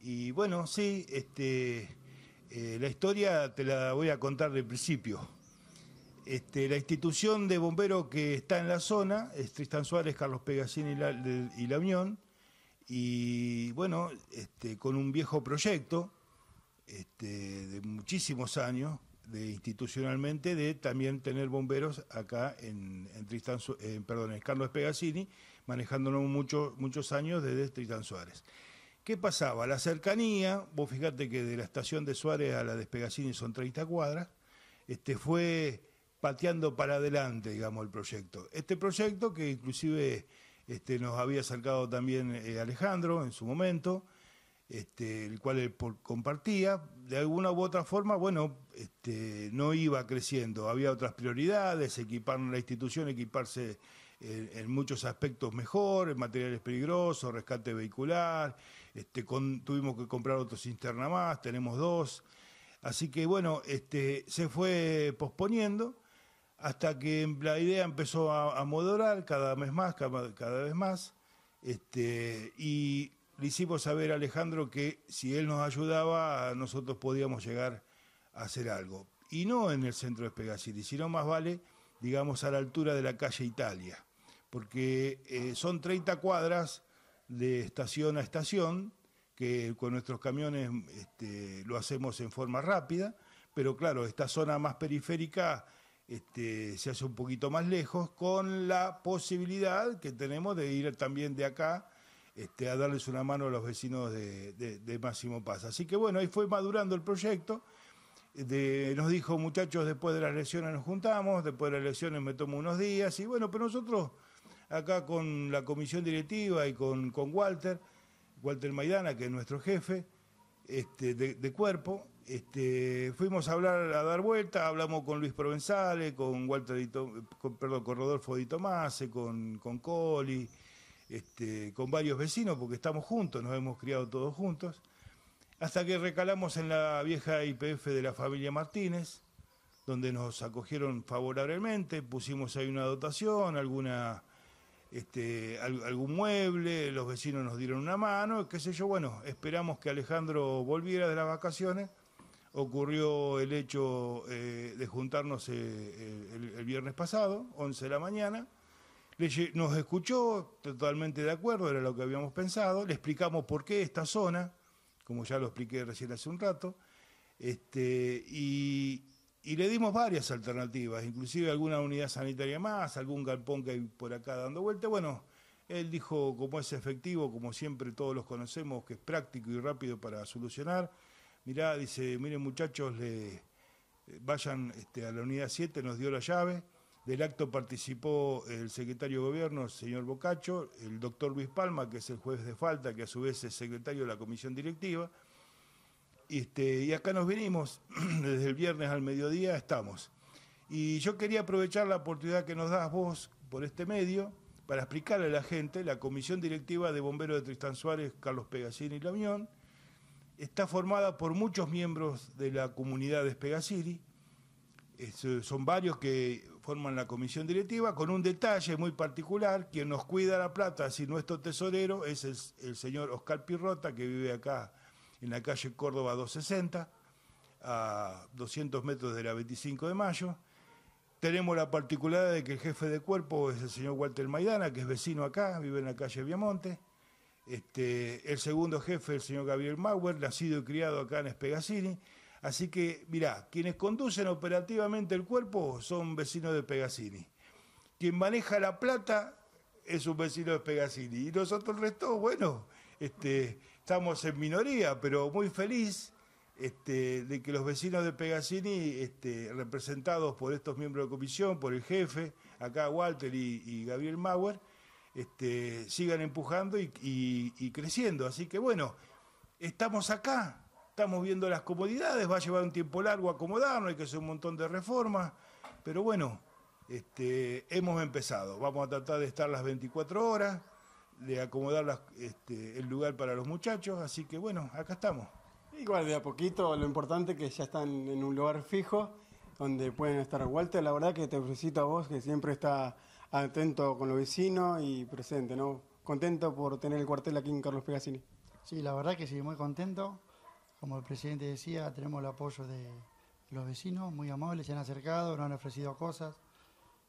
Y bueno, sí, este, eh, la historia te la voy a contar de principio. Este, la institución de bomberos que está en la zona es Tristan Suárez, Carlos Pegasini y la, Unión. Y bueno, este, con un viejo proyecto de muchísimos años, de institucionalmente, de también tener bomberos acá en, Tristan Suárez, perdón, en Carlos Pegasini, manejándonos muchos años desde Tristan Suárez. ¿Qué pasaba? La cercanía, vos fíjate que de la estación de Suárez a la de Pegasini son 30 cuadras, este, fue pateando para adelante, digamos, el proyecto. Este proyecto que inclusive este, nos había sacado también eh, Alejandro en su momento, este, el cual él compartía, de alguna u otra forma, bueno, este, no iba creciendo, había otras prioridades, equipar la institución, equiparse en, en, muchos aspectos mejor, en materiales peligrosos, rescate vehicular, este, tuvimos que comprar otros cisterna más, tenemos dos. Así que bueno, este, se fue posponiendo hasta que la idea empezó a, moderar cada mes más, cada, vez más. Este, y le hicimos saber a Alejandro que si él nos ayudaba, nosotros podíamos llegar a hacer algo. Y no en el centro de Pegasiri, sino más vale, digamos, a la altura de la calle Italia. Porque eh, son 30 cuadras de estación a estación, que con nuestros camiones este, lo hacemos en forma rápida, pero claro, esta zona más periférica este, se hace un poquito más lejos, con la posibilidad que tenemos de ir también de acá este, a darles una mano a los vecinos de, Máximo Paz. Así que bueno, ahí fue madurando el proyecto. nos dijo, muchachos, después de las elecciones nos juntamos, después de las elecciones me tomo unos días, y bueno, pero nosotros acá con la comisión directiva y con, con Walter, Walter Maidana, que es nuestro jefe este, de, cuerpo. Este, fuimos a hablar, a dar vuelta, hablamos con Luis Provenzales, con Walter perdón, Rodolfo Di Tomase, con, con Coli, este, con varios vecinos, porque estamos juntos, nos hemos criado todos juntos, hasta que recalamos en la vieja IPF de la familia Martínez, donde nos acogieron favorablemente, pusimos ahí una dotación, alguna este, algún mueble, los vecinos nos dieron una mano, qué sé yo, bueno, esperamos que Alejandro volviera de las vacaciones, ocurrió el hecho eh, de juntarnos eh, el, viernes pasado, 11 de la mañana, nos escuchó totalmente de acuerdo, era lo que habíamos pensado, le explicamos por qué esta zona, como ya lo expliqué recién hace un rato, este, y, y le dimos varias alternativas, inclusive alguna unidad sanitaria más, algún galpón que hay por acá dando vuelta. Bueno, él dijo, como es efectivo, como siempre todos los conocemos, que es práctico y rápido para solucionar. Mirá, dice, miren muchachos, le, eh, vayan este, a la unidad 7, nos dio la llave. Del acto participó el secretario de Gobierno, el señor Bocacho, el doctor Luis Palma, que es el juez de falta, que a su vez es secretario de la comisión directiva. Este, y acá nos venimos, desde el viernes al mediodía estamos. Y yo quería aprovechar la oportunidad que nos das vos por este medio para explicarle a la gente, la comisión directiva de bomberos de Tristán Suárez, Carlos Pegasini y La Unión, está formada por muchos miembros de la comunidad de Pegasini, eh, son varios que forman la comisión directiva, con un detalle muy particular, quien nos cuida la plata, si nuestro tesorero, es el, el señor Oscar Pirrota, que vive acá en la calle Córdoba 260, a 200 metros de la 25 de mayo. Tenemos la particularidad de que el jefe de cuerpo es el señor Walter Maidana, que es vecino acá, vive en la calle Viamonte. Este, el segundo jefe, el señor Gabriel Mauer, nacido y criado acá en Espegacini. Así que, mirá, quienes conducen operativamente el cuerpo son vecinos de Pegasini. Quien maneja la plata es un vecino de Pegasini. Y nosotros el resto, bueno, este, estamos en minoría, pero muy feliz este, de que los vecinos de Pegasini, este, representados por estos miembros de comisión, por el jefe, acá Walter y, Gabriel Mauer, este, sigan empujando y, creciendo. Así que bueno, estamos acá, estamos viendo las comodidades, va a llevar un tiempo largo acomodarnos, hay que hacer un montón de reformas, pero bueno, este, hemos empezado, vamos a tratar de estar las 24 horas de acomodar este, el lugar para los muchachos, así que bueno, acá estamos. Igual de a poquito, lo importante es que ya están en un lugar fijo donde pueden estar. Walter, la verdad que te felicito a vos, que siempre está atento con los vecinos y presente, ¿no? Contento por tener el cuartel aquí en Carlos Pegasini. Sí, la verdad que sí, muy contento. Como el presidente decía, tenemos el apoyo de los vecinos, muy amables, se han acercado, nos han ofrecido cosas,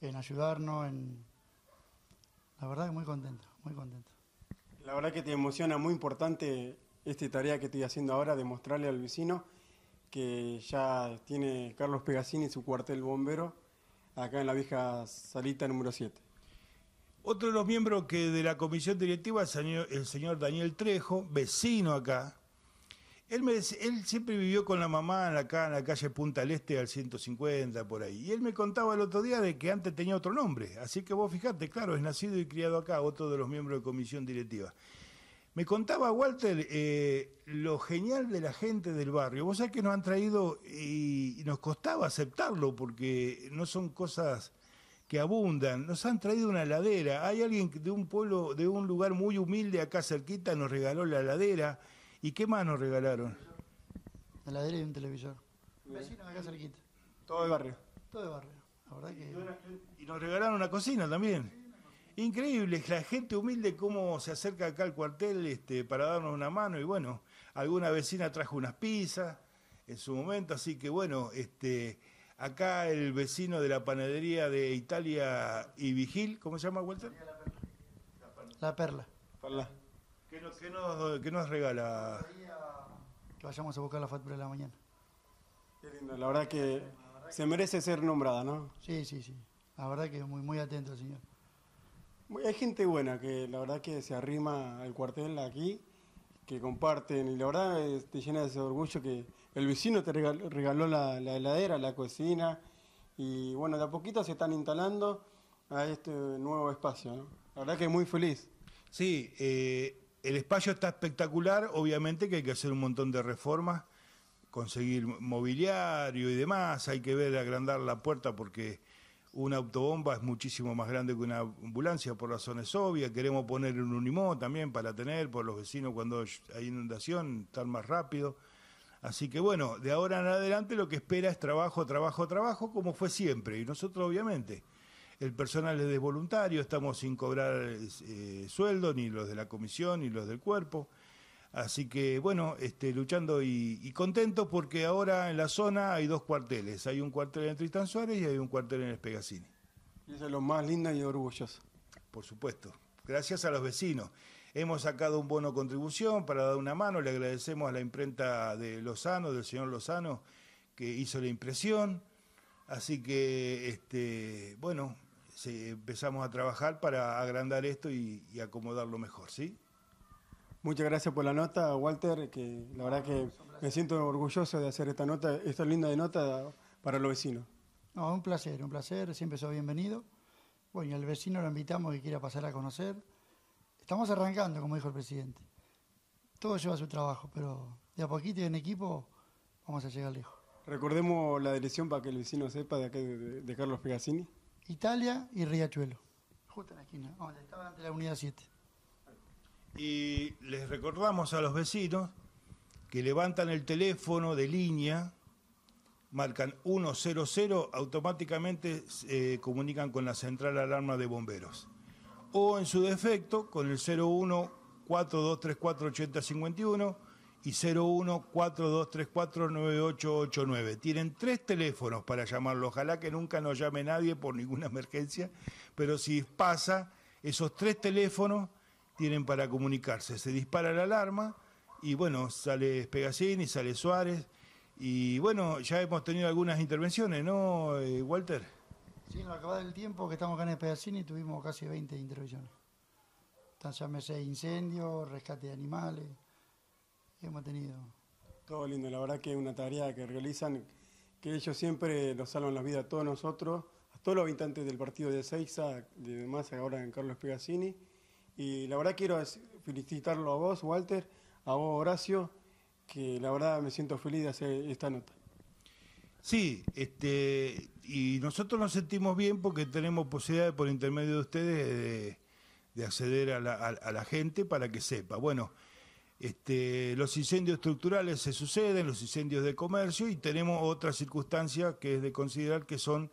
en ayudarnos, en... La verdad que muy contento muy contento. La verdad que te emociona, muy importante esta tarea que estoy haciendo ahora, de mostrarle al vecino que ya tiene Carlos Pegasini su cuartel bombero acá en la vieja salita número 7. Otro de los miembros que de la comisión directiva es el señor Daniel Trejo, vecino acá, él, siempre vivió con la mamá acá en la calle Punta del Este al 150, por ahí. Y él me contaba el otro día de que antes tenía otro nombre. Así que vos fijate, claro, es nacido y criado acá, otro de los miembros de comisión directiva. Me contaba Walter eh, lo genial de la gente del barrio. Vos sabés que nos han traído y, nos costaba aceptarlo porque no son cosas que abundan. Nos han traído una ladera. Hay alguien de un pueblo, de un lugar muy humilde acá cerquita, nos regaló la ladera. ¿Y qué más nos regalaron? la derecha y un televisor. acá cerquita. Todo de barrio. Todo de barrio. La verdad que... Y nos regalaron una cocina también. Increíble, la gente humilde cómo se acerca acá al cuartel este, para darnos una mano y bueno, alguna vecina trajo unas pizzas en su momento, así que bueno, este, acá el vecino de la panadería de Italia y Vigil, ¿cómo se llama Walter? La Perla. La perla. ¿Qué, nos, regala? Que vayamos a buscar la factura de la mañana. Qué lindo, la verdad que se merece ser nombrada, ¿no? Sí, sí, sí. La verdad que muy, muy atento, señor. Hay gente buena que la verdad que se arrima al cuartel aquí, que comparten, y la verdad eh, te llena de ese orgullo que el vecino te regaló, la, heladera, la cocina, y bueno, de a poquito se están instalando a este nuevo espacio, ¿no? La verdad que muy feliz. Sí, eh, el espacio está espectacular, obviamente que hay que hacer un montón de reformas, conseguir mobiliario y demás, hay que ver agrandar la puerta porque una autobomba es muchísimo más grande que una ambulancia por razones obvias, queremos poner un unimó también para tener por los vecinos cuando hay inundación, estar más rápido. Así que bueno, de ahora en adelante lo que espera es trabajo, trabajo, trabajo, como fue siempre, y nosotros obviamente. El personal es de voluntario, estamos sin cobrar eh, sueldo, ni los de la comisión, ni los del cuerpo. Así que bueno, este, luchando y, contento contentos porque ahora en la zona hay dos cuarteles. Hay un cuartel en Tristan Suárez y hay un cuartel en Espegacini. Y es lo más linda y orgulloso. Por supuesto. Gracias a los vecinos. Hemos sacado un bono contribución para dar una mano. Le agradecemos a la imprenta de Lozano, del señor Lozano, que hizo la impresión. Así que, este, bueno, empezamos a trabajar para agrandar esto y, acomodarlo mejor, ¿sí? Muchas gracias por la nota, Walter, que la verdad que me siento orgulloso de hacer esta nota, esta linda de nota para los vecinos. No, un placer, un placer, siempre soy bienvenido. Bueno, y al vecino lo invitamos que quiera pasar a conocer. Estamos arrancando, como dijo el presidente. Todo lleva su trabajo, pero de a poquito y en equipo vamos a llegar lejos. Recordemos la dirección para que el vecino sepa de de Carlos Pegasini. Italia y Riachuelo. Justo en la esquina, donde estaba ante la unidad 7. Y les recordamos a los vecinos que levantan el teléfono de línea, marcan 100, automáticamente se eh, comunican con la central alarma de bomberos. O en su defecto, con el 01 4234 8051 y 0142349889. Tienen tres teléfonos para llamarlo. Ojalá que nunca nos llame nadie por ninguna emergencia, pero si pasa, esos tres teléfonos tienen para comunicarse. Se dispara la alarma y bueno, sale Spegacini, sale Suárez. Y bueno, ya hemos tenido algunas intervenciones, ¿no, eh, Walter? Sí, nos acabada el tiempo que estamos acá en y tuvimos casi 20 intervenciones. Llámese incendios, rescate de animales hemos tenido. Todo lindo, la verdad que es una tarea que realizan, que ellos siempre nos salvan la vida a todos nosotros, a todos los habitantes del partido de Seiza, de demás ahora en Carlos Pegasini. Y la verdad quiero felicitarlo a vos, Walter, a vos, Horacio, que la verdad me siento feliz de hacer esta nota. Sí, este, y nosotros nos sentimos bien porque tenemos posibilidad por intermedio de ustedes de, acceder a la, a la gente para que sepa. Bueno, este, los incendios estructurales se suceden, los incendios de comercio y tenemos otra circunstancia que es de considerar que son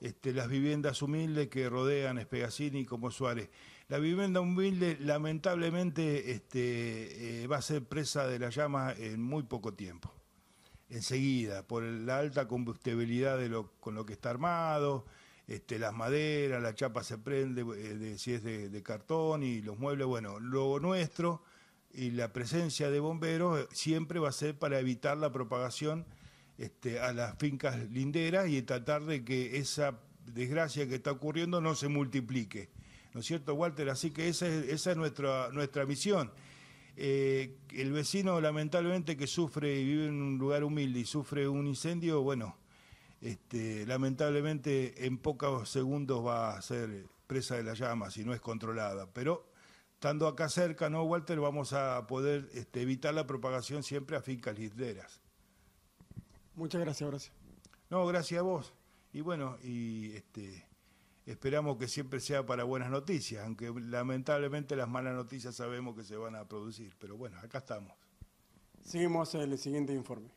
este, las viviendas humildes que rodean Espegacini como Suárez. La vivienda humilde lamentablemente este, eh, va a ser presa de la llama en muy poco tiempo, enseguida, por la alta combustibilidad de lo, con lo que está armado, las maderas, la chapa se prende eh, si es de, de cartón y los muebles, bueno, lo nuestro y la presencia de bomberos eh, siempre va a ser para evitar la propagación este, a las fincas linderas y tratar de que esa desgracia que está ocurriendo no se multiplique. ¿No es cierto, Walter? Así que esa es, nuestra, misión. Eh, el vecino, lamentablemente, que sufre y vive en un lugar humilde y sufre un incendio, bueno, este, lamentablemente en pocos segundos va a ser presa de la llama si no es controlada. Pero estando acá cerca, ¿no, Walter? Vamos a poder este, evitar la propagación siempre a fincas lideras. Muchas gracias, gracias. No, gracias a vos. Y bueno, y este, esperamos que siempre sea para buenas noticias, aunque lamentablemente las malas noticias sabemos que se van a producir, pero bueno, acá estamos. Seguimos el siguiente informe.